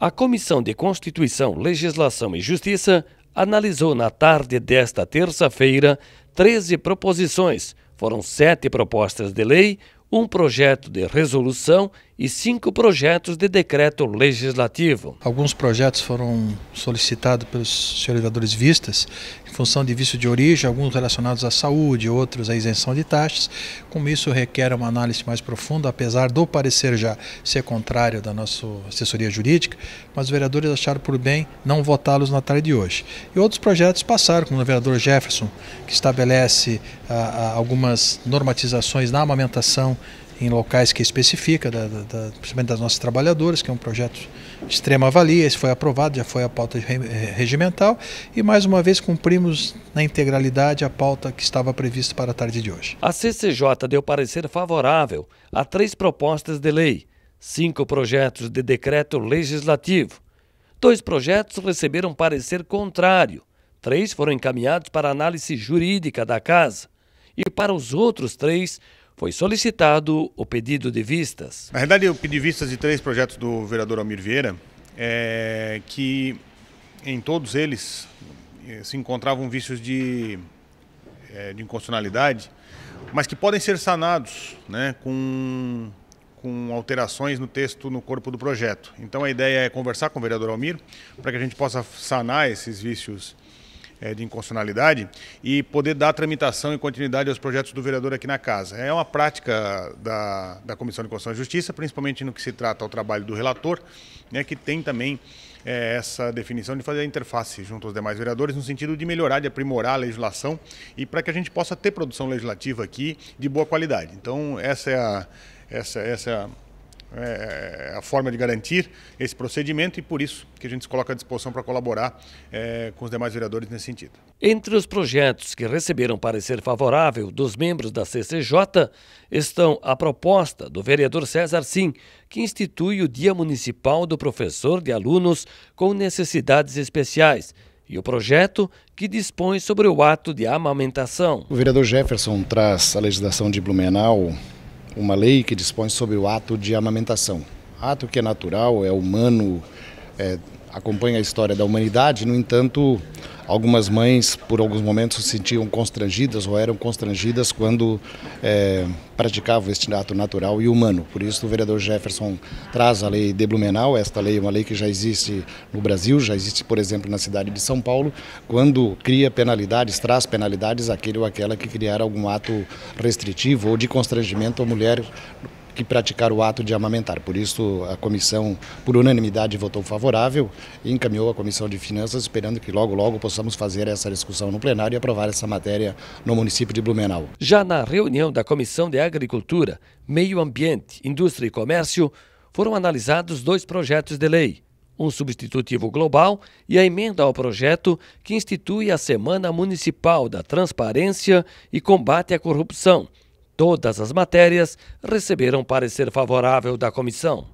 A Comissão de Constituição, Legislação e Justiça analisou na tarde desta terça-feira 13 proposições. Foram sete propostas de lei, um projeto de resolução e cinco projetos de decreto legislativo. Alguns projetos foram solicitados pelos senhores vereadores vistas em função de vício de origem, alguns relacionados à saúde, outros à isenção de taxas. Como isso requer uma análise mais profunda, apesar do parecer já ser contrário da nossa assessoria jurídica, mas os vereadores acharam por bem não votá-los na tarde de hoje. E outros projetos passaram, como o vereador Jefferson, que estabelece ah, ah algumas normatizações na amamentação, em locais que especifica, da, da, principalmente das nossas trabalhadoras, que é um projeto de extrema valia, esse foi aprovado, já foi a pauta eh, regimental, e mais uma vez cumprimos na integralidade a pauta que estava prevista para a tarde de hoje. A CCJ deu parecer favorável a três propostas de lei, cinco projetos de decreto legislativo. Dois projetos receberam parecer contrário, três foram encaminhados para análise jurídica da Casa, e para os outros três, foi solicitado o pedido de vistas. Na verdade, eu pedi vistas de três projetos do vereador Almir Vieira, é, que em todos eles é, se encontravam vícios de, é, de inconstitucionalidade, mas que podem ser sanados né, com, com alterações no texto, no corpo do projeto. Então a ideia é conversar com o vereador Almir para que a gente possa sanar esses vícios é, de inconstitucionalidade e poder dar tramitação e continuidade aos projetos do vereador aqui na casa. É uma prática da, da Comissão de Constituição e Justiça, principalmente no que se trata ao trabalho do relator, né, que tem também é essa definição de fazer a interface junto aos demais vereadores no sentido de melhorar, de aprimorar a legislação e para que a gente possa ter produção legislativa aqui de boa qualidade. Então, essa é a, essa, essa é a é, a forma de garantir esse procedimento e por isso que a gente se coloca à disposição para colaborar é, com os demais vereadores nesse sentido. Entre os projetos que receberam parecer favorável dos membros da CCJ estão a proposta do vereador César Sim, que institui o Dia Municipal do Professor de Alunos com Necessidades Especiais, e o projeto que dispõe sobre o ato de amamentação. O vereador Jefferson traz a legislação de Blumenau uma lei que dispõe sobre o ato de amamentação. Ato que é natural, é humano, é acompanha a história da humanidade, no entanto, algumas mães, por alguns momentos, se sentiam constrangidas ou eram constrangidas quando é, eh, praticavam este ato natural e humano. Por isso, o vereador Jefferson traz a lei de Blumenau. Esta lei é uma lei que já existe no Brasil, já existe, por exemplo, na cidade de São Paulo, quando cria penalidades, traz penalidades àquele ou aquela que criar algum ato restritivo ou de constrangimento à mulher que praticar o ato de amamentar. Por isso, a comissão, por unanimidade, votou favorável e encaminhou a Comissão de Finanças, esperando que logo, logo possamos fazer essa discussão no plenário e aprovar essa matéria no município de Blumenau. Já na reunião da Comissão de Agricultura, Meio Ambiente, Indústria e Comércio, foram analisados dois projetos de lei. Um substitutivo global e a emenda ao projeto que institui a Semana Municipal da Transparência e Combate à Corrupção, Todas as matérias receberam parecer favorável da comissão.